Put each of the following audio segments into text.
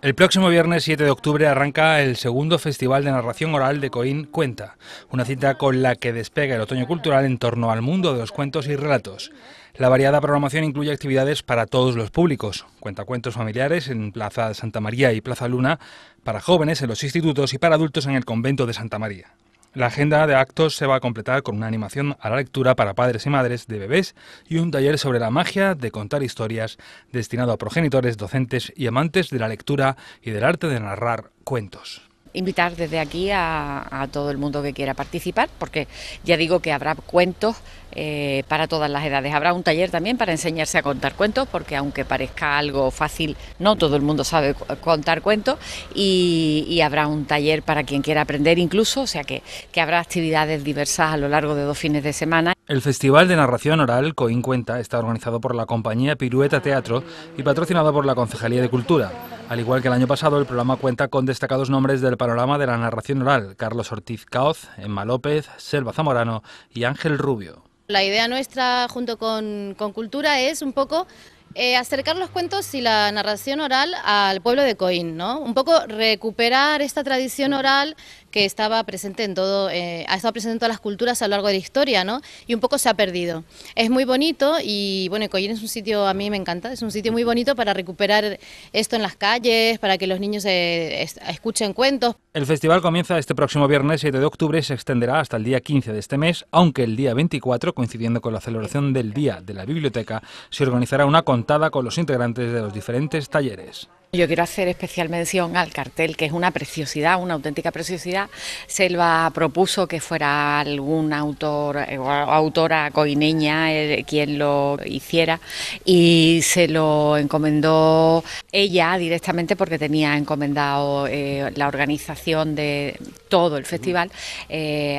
El próximo viernes 7 de octubre arranca el segundo Festival de Narración Oral de Coín Cuenta, una cita con la que despega el otoño cultural en torno al mundo de los cuentos y relatos. La variada programación incluye actividades para todos los públicos, cuentacuentos familiares en Plaza Santa María y Plaza Luna, para jóvenes en los institutos y para adultos en el convento de Santa María. La agenda de actos se va a completar con una animación a la lectura para padres y madres de bebés y un taller sobre la magia de contar historias destinado a progenitores, docentes y amantes de la lectura y del arte de narrar cuentos invitar desde aquí a, todo el mundo que quiera participar, porque ya digo que habrá cuentos eh, para todas las edades. Habrá un taller también para enseñarse a contar cuentos, porque aunque parezca algo fácil, no todo el mundo sabe contar cuentos, y, habrá un taller para quien quiera aprender incluso, o sea que, habrá actividades diversas a lo largo de dos fines de semana. El Festival de Narración Oral Coincuenta... está organizado por la compañía Pirueta Teatro y patrocinado por la Concejalía de Cultura. Al igual que el año pasado, el programa cuenta con destacados nombres del panorama de la narración oral, Carlos Ortiz Caoz, Emma López, Selva Zamorano y Ángel Rubio. La idea nuestra junto con, Cultura es un poco eh, acercar los cuentos y la narración oral al pueblo de Coín, ¿no? Un poco recuperar esta tradición oral que estaba presente en todo, eh, ha estado presente en todas las culturas a lo largo de la historia, ¿no? Y un poco se ha perdido. Es muy bonito y, bueno, Collín es un sitio, a mí me encanta, es un sitio muy bonito para recuperar esto en las calles, para que los niños eh, escuchen cuentos. El festival comienza este próximo viernes 7 de octubre y se extenderá hasta el día 15 de este mes, aunque el día 24, coincidiendo con la celebración del Día de la Biblioteca, se organizará una contada con los integrantes de los diferentes talleres. Yo quiero hacer especial mención al cartel, que es una preciosidad, una auténtica preciosidad. Selva propuso que fuera algún autor eh, o autora coineña eh, quien lo hiciera y se lo encomendó ella directamente porque tenía encomendado eh, la organización de todo el festival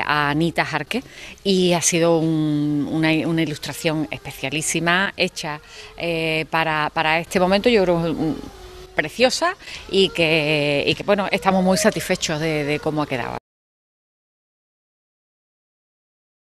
a Anita Jarque y ha sido una, ilustración especialísima hecha para, para este momento. Yo creo preciosa y que, bueno, estamos muy satisfechos de, de cómo ha quedado.